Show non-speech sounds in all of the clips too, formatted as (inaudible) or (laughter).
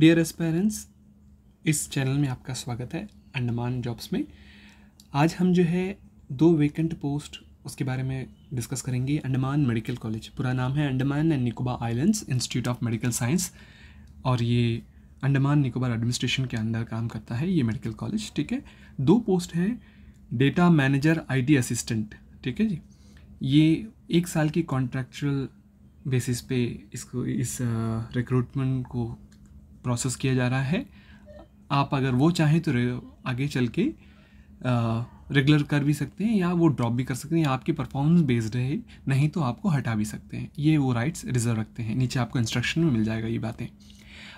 dear aspirants इस channel में आपका स्वागत है अंडमान जॉब्स में आज हम जो है दो वेकेंट पोस्ट उसके बारे में डिस्कस करेंगे अंडमान मेडिकल कॉलेज पूरा नाम है Andaman and Nicobar islands institute of medical science और ये अंडमान निकोबार एडमिनिस्ट्रेशन के अंदर काम करता है ये मेडिकल कॉलेज ठीक है दो पोस्ट हैं डेटा मैनेजर आईटी असिस्टेंट ठीक है जी ये एक साल की कॉन्ट्रैक्चुअल बेसिस पे इसको इस रिक्रूटमेंट को प्रोसेस किया जा रहा है आप अगर वो चाहें तो आगे चल के रेगुलर कर भी सकते हैं या वो ड्रॉप भी कर सकते हैं या आपकी परफॉर्मेंस बेस्ड है नहीं तो आपको हटा भी सकते हैं ये वो राइट्स रिजर्व रखते हैं नीचे आपको इंस्ट्रक्शन में मिल जाएगा ये बातें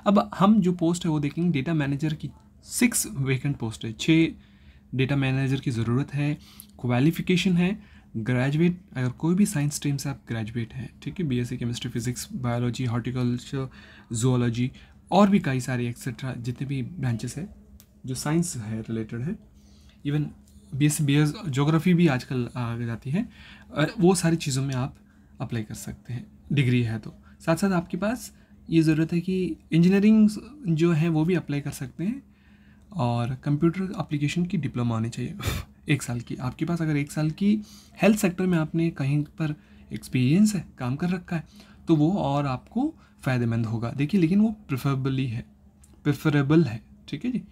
अब हम जो पोस्ट है वो देखेंगे डेटा मैनेजर की सिक्स वेकेंट पोस्ट है छः डेटा मैनेजर की ज़रूरत है क्वालिफिकेशन है ग्रेजुएट अगर कोई भी साइंस स्ट्रीम से आप ग्रेजुएट हैं ठीक है BSc chemistry physics biology horticulture zoology और भी कई सारे एक्सेट्रा जितने भी ब्रांचेस है जो साइंस है रिलेटेड है even B S B S geography भी आजकल आ जाती है वो सारी चीज़ों में आप अप्लाई कर सकते हैं डिग्री है तो साथ साथ आपके पास ये ज़रूरत है कि इंजीनियरिंग जो है वो भी अप्लाई कर सकते हैं और कंप्यूटर अप्लीकेशन की डिप्लोमा होनी चाहिए (laughs) एक साल की आपके पास अगर एक साल की हेल्थ सेक्टर में आपने कहीं पर एक्सपीरियंस है काम कर रखा है तो वो और आपको फ़ायदेमंद होगा देखिए लेकिन वो प्रेफरेबली है प्रेफरेबल है ठीक है जी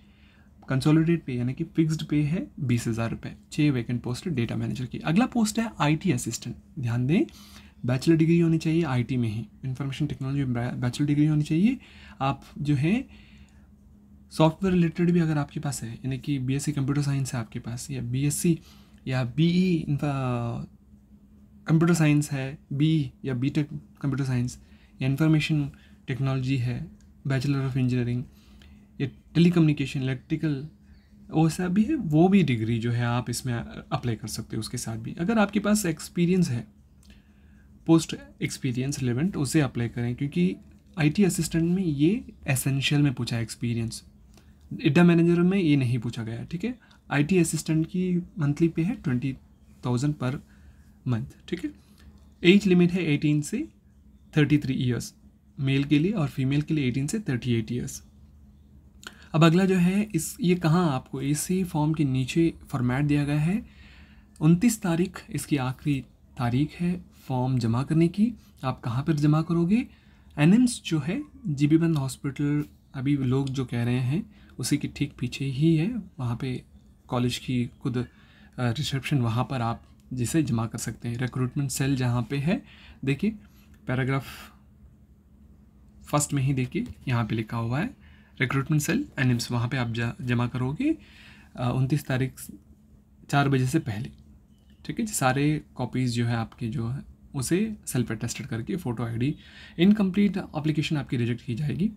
कंसोलिडेट पे यानी कि फिक्स्ड पे है बीस हज़ार रुपये छः वैकेंट पोस्ट डेटा मैनेजर की अगला पोस्ट है आईटी असिस्टेंट ध्यान दें बैचलर डिग्री होनी चाहिए आईटी में ही इंफॉर्मेशन टेक्नोलॉजी में बैचलर डिग्री होनी चाहिए आप जो है सॉफ्टवेयर रिलेटेड भी अगर आपके पास है यानी कि बीएससी कंप्यूटर साइंस है आपके पास या बीएससी या बीई कंप्यूटर साइंस है बी e या BTech computer science information technology है बैचलर ऑफ इंजीनियरिंग ये टेली कम्युनिकेशन इलेक्ट्रिकल वो सब भी है वो भी डिग्री जो है आप इसमें अप्लाई uh, कर सकते हो उसके साथ भी अगर आपके पास एक्सपीरियंस है पोस्ट एक्सपीरियंस रिलेवेंट उसे अप्लाई करें क्योंकि आईटी असिस्टेंट में ये एसेंशियल में पूछा है एक्सपीरियंस इड्डा मैनेजर में ये नहीं पूछा गया ठीक है आईटी असिस्टेंट की मंथली पे है ट्वेंटी थाउजेंड पर मंथ ठीक है एज लिमिट है एटीन से थर्टी थ्री ईयर्स मेल के लिए और फीमेल के लिए एटीन से थर्टी एट ईयर्स अब अगला जो है इस ये कहाँ आपको इसी फॉर्म के नीचे फॉर्मेट दिया गया है उनतीस तारीख इसकी आखिरी तारीख है फॉर्म जमा करने की आप कहाँ पर जमा करोगे एनएम्स जो है जी बी बंद हॉस्पिटल अभी लोग जो कह रहे हैं उसी के ठीक पीछे ही है वहाँ पे कॉलेज की खुद रिसेप्शन वहाँ पर आप जिसे जमा कर सकते हैं रिक्रूटमेंट सेल जहाँ पे है देखिए पैराग्राफ फर्स्ट में ही देखिए यहाँ पे लिखा हुआ है रिक्रूटमेंट सेल एन एम्स वहाँ पर आप जमा करोगे उनतीस तारीख चार बजे से पहले ठीक है सारे कॉपीज़ जो है आपके जो है उसे सेल पर करके फ़ोटो आईडी इनकम्प्लीट अप्लीकेशन आपकी रिजेक्ट की जाएगी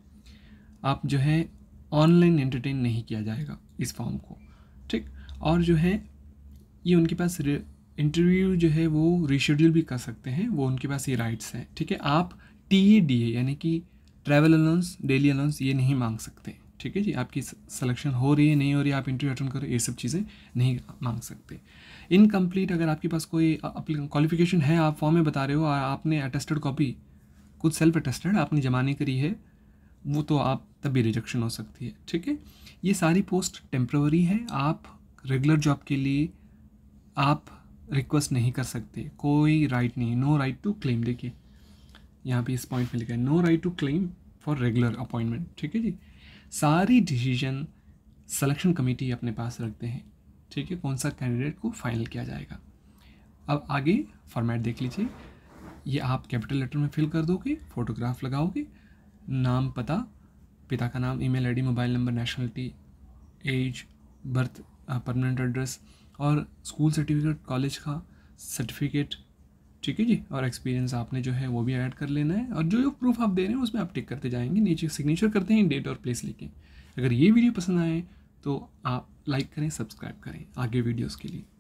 आप जो है ऑनलाइन एंटरटेन नहीं किया जाएगा इस फॉर्म को ठीक और जो है ये उनके पास इंटरव्यू जो है वो रिशेड्यूल भी कर सकते हैं वो उनके पास ये राइट्स हैं ठीक है आप टी ए डी ए यानी कि ट्रैवल अलाउंस डेली अलाउंस ये नहीं मांग सकते ठीक है जी आपकी सिलेक्शन हो रही है नहीं हो रही है आप इंटरव्यू अटेंड करो ये सब चीज़ें नहीं मांग सकते इनकम्प्लीट अगर आपके पास कोई क्वालिफिकेशन है आप फॉर्म में बता रहे हो और आपने अटेस्टेड कॉपी कुछ सेल्फ अटेस्टेड आपने जमा नहीं करी है वो तो आप तब भी रिजेक्शन हो सकती है ठीक है ये सारी पोस्ट टेम्प्रवरी है आप रेगुलर जॉब के लिए आप रिक्वेस्ट नहीं कर सकते कोई राइट नहीं नो राइट टू क्लेम देखिए यहाँ पे इस पॉइंट पे लिखा है no right to claim for regular appointment ठीक है जी सारी डिसीजन सिलेक्शन कमेटी अपने पास रखते हैं ठीक है कौन सा कैंडिडेट को फाइनल किया जाएगा अब आगे फॉर्मेट देख लीजिए ये आप कैपिटल लेटर में फिल कर दोगे फोटोग्राफ लगाओगे नाम पता पिता का नाम email ID mobile number nationality age birth permanent address और स्कूल सर्टिफिकेट कॉलेज का सर्टिफिकेट ठीक है जी और एक्सपीरियंस आपने जो है वो भी ऐड कर लेना है और जो जो प्रूफ आप दे रहे हैं उसमें आप टिक करते जाएंगे नीचे सिग्नेचर करते हैं डेट और प्लेस लेके अगर ये वीडियो पसंद आए तो आप लाइक करें सब्सक्राइब करें आगे वीडियोज़ के लिए